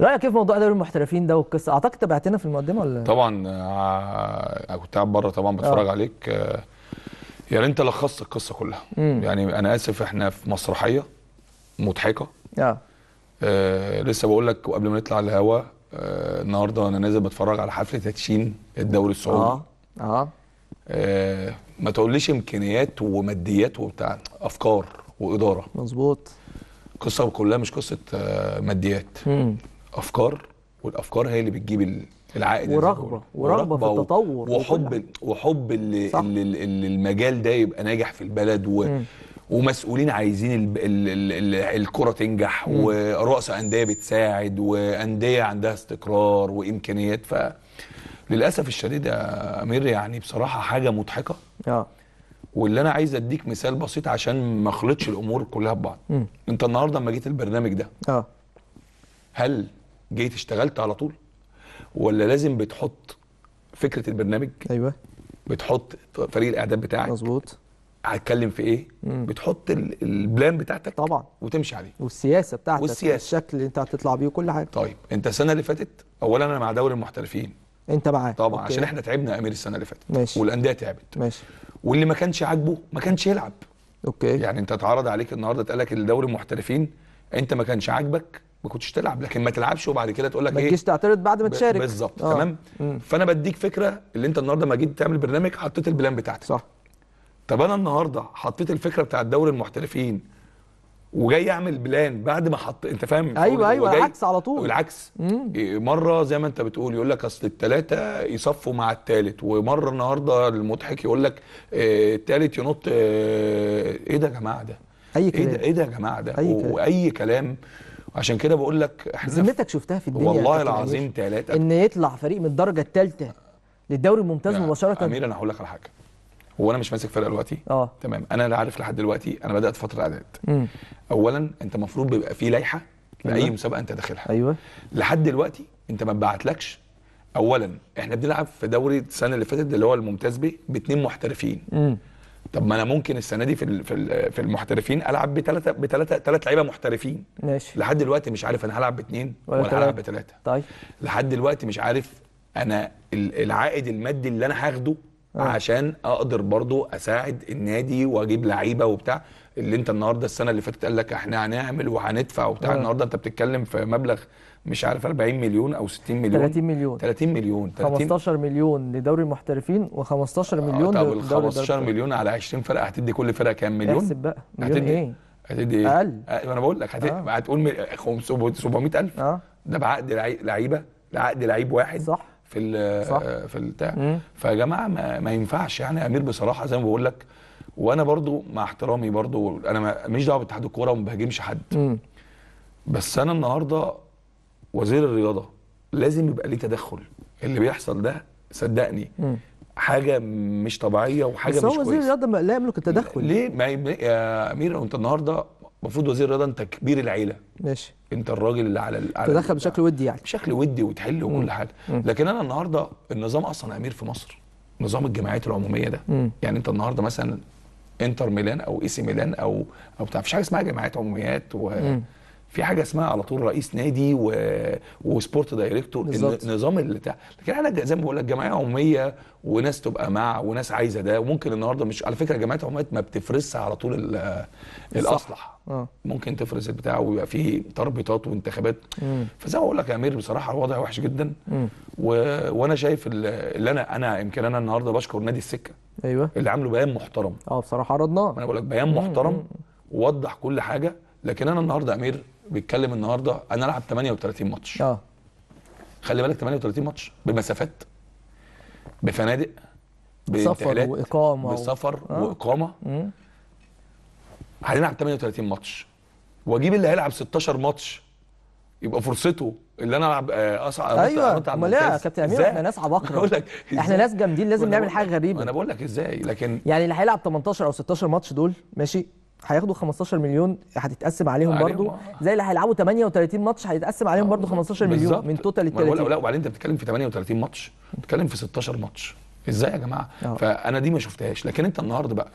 رايك كيف موضوع دوري المحترفين ده والقصه اعتقد تابعتنا في المقدمه ولا طبعا انا آه، كنت قاعد بره طبعا بتفرج أوه. عليك آه، يا يعني انت لخصت القصه كلها مم. يعني انا اسف احنا في مسرحيه مضحكه آه. آه، لسه بقول لك وقبل ما نطلع الهوا آه النهارده انا نازل بتفرج على حفله تدشين الدوري السعودي اه اه, ما تقوليش امكانيات وماديات وبتاع افكار واداره مظبوط القصه كلها مش قصه ماديات افكار والافكار هي اللي بتجيب العائد ورغبه ورغبه في التطور وحب وحب اللي, اللي المجال ده يبقى ناجح في البلد و م. ومسؤولين عايزين ال ال ال ال الكره تنجح ورؤساء انديه بتساعد وانديه عندها استقرار وامكانيات ف للاسف الشديد يا امير يعني بصراحه حاجه مضحكه اه واللي انا عايز اديك مثال بسيط عشان ما اخلطش الامور كلها ببعض انت النهارده لما جيت البرنامج ده اه هل جيت اشتغلت على طول ولا لازم بتحط فكره البرنامج ايوه بتحط فريق الاعداد بتاعك مظبوط هتكلم في ايه مم. بتحط البلان بتاعتك طبعا وتمشي عليه والسياسه بتاعتك والسياسة. الشكل اللي انت هتطلع بيه وكل حاجه طيب انت السنه اللي فاتت اولا انا مع دوري المحترفين انت معاه طبعا أوكي. عشان احنا تعبنا يا امير السنه اللي فاتت ماشي. والانديه تعبت ماشي واللي ما كانش عاجبه ما كانش يلعب اوكي يعني انت اتعرض عليك النهارده اتقال لك الدوري المحترفين انت ما كانش عاجبك ما كنتش تلعب لكن ما تلعبش وبعد كده تقول لك ايه ما تجيش تعترض بعد ما تشارك بالظبط آه. تمام مم. فانا بديك فكره اللي انت النهارده ما جيت تعمل برنامج حطيت البلان بتاعتك صح طب انا النهارده حطيت الفكره بتاع دوري المحترفين وجاي اعمل بلان بعد ما حط انت فاهم ايوه ايوه العكس على طول والعكس إيه، مره زي ما انت بتقول يقول لك اصل الثلاثه يصفوا مع الثالث ومره النهارده المضحك يقول لك آه، الثالث ينط آه، ايه ده يا جماعه ده اي كلام ايه ده, إيه ده يا جماعه ده أي كلام. واي كلام عشان كده بقول لك احنا ذمتك شفتها في الدنيا والله العظيم ثلاثه ان يطلع فريق من الدرجه الثالثه للدوري الممتاز مباشره امير انا هقول لك على حاجه هو انا مش ماسك فرقه دلوقتي اه تمام انا لا عارف لحد دلوقتي انا بدات فتره اعداد اولا انت المفروض بيبقى في لائحه لاي أيوه. مسابقه انت داخلها ايوه لحد دلوقتي انت ما اتبعتلكش اولا احنا بنلعب في دوري السنه اللي فاتت اللي هو الممتاز بيه باثنين محترفين مم. طب ما انا ممكن السنه دي في في المحترفين العب بثلاثه بثلاثه ثلاث لعيبه محترفين ماشي لحد دلوقتي مش عارف انا هلعب باثنين ولا, ولا هلعب بثلاثه طيب لحد دلوقتي مش عارف انا العائد المادي اللي انا هاخده آه. عشان اقدر برضو اساعد النادي واجيب لعيبه وبتاع اللي انت النهارده السنه اللي فاتت قال لك احنا هنعمل وهندفع وبتاع آه. النهارده انت بتتكلم في مبلغ مش عارف 40 مليون او 60 مليون 30 مليون 30 مليون 30 15 مليون لدوري المحترفين و15 آه، مليون آه طب ال 15 مليون على 20 فرقه هتدي كل فرقه كام مليون؟ احسب بقى مليون هتدي ايه؟ هتدي ايه؟ اقل آه، انا بقول لك هت... آه. هتقول 700000 اه ده بعقد لعيبه لعقد لعيب واحد صح في ال آه، في البتاع فيا جماعه ما, ما ينفعش يعني امير بصراحه زي ما بقول لك وانا برضو مع احترامي برضو انا ماليش دعوه باتحاد الكوره وما بهاجمش حد مم. بس انا النهارده وزير الرياضه لازم يبقى ليه تدخل اللي بيحصل ده صدقني حاجه مش طبيعيه وحاجه مش كويسه بس هو وزير الرياضه لا يملك التدخل ليه ما يا امير انت النهارده المفروض وزير الرياضه انت كبير العيله ماشي انت الراجل اللي على تدخل بشكل ودي يعني بشكل ودي وتحل وكل حاجه لكن انا النهارده النظام اصلا امير في مصر نظام الجمعيات العموميه ده م. يعني انت النهارده مثلا انتر ميلان او اي سي ميلان او او بتاع مفيش حاجه اسمها جمعيات عموميات و... م. في حاجه اسمها على طول رئيس نادي و... وسبورت دايركتور النظام اللي بتاع لكن انا زي ما بقول لك جمعيه عموميه وناس تبقى مع وناس عايزه ده وممكن النهارده مش على فكره جمعيات عموميه ما بتفرزش على طول ال... الاصلح آه. ممكن تفرز البتاع ويبقى فيه تربيطات وانتخابات فزي ما بقول لك يا امير بصراحه الوضع وحش جدا و... وانا شايف اللي انا انا يمكن انا النهارده بشكر نادي السكه ايوه اللي عامله بيان محترم اه بصراحه عرضناه انا بقول لك بيان محترم ووضح كل حاجه لكن انا النهارده امير بيتكلم النهارده انا العب 38 ماتش اه خلي بالك 38 ماتش بمسافات بفنادق بسفر واقامه بسفر آه. واقامه هنلعب 38 ماتش واجيب اللي هيلعب 16 ماتش يبقى فرصته اللي انا العب آه، اصعب ايوه امال ايه يا كابتن امير احنا ناس عباقره احنا ناس جامدين لازم نعمل حاجه غريبه انا بقول لك ازاي لكن يعني اللي هيلعب 18 او 16 ماتش دول ماشي هياخدوا 15 مليون هتتقسم عليهم, عليهم برضو آه. زي اللي هيلعبوا 38 ماتش هيتقسم عليهم برضو 15 آه، بالزبط. مليون من توتال ال 30 لا وبعدين انت بتتكلم في 38 ماتش بتتكلم في 16 ماتش ازاي يا جماعه أوه. فانا دي ما شفتهاش لكن انت النهارده بقى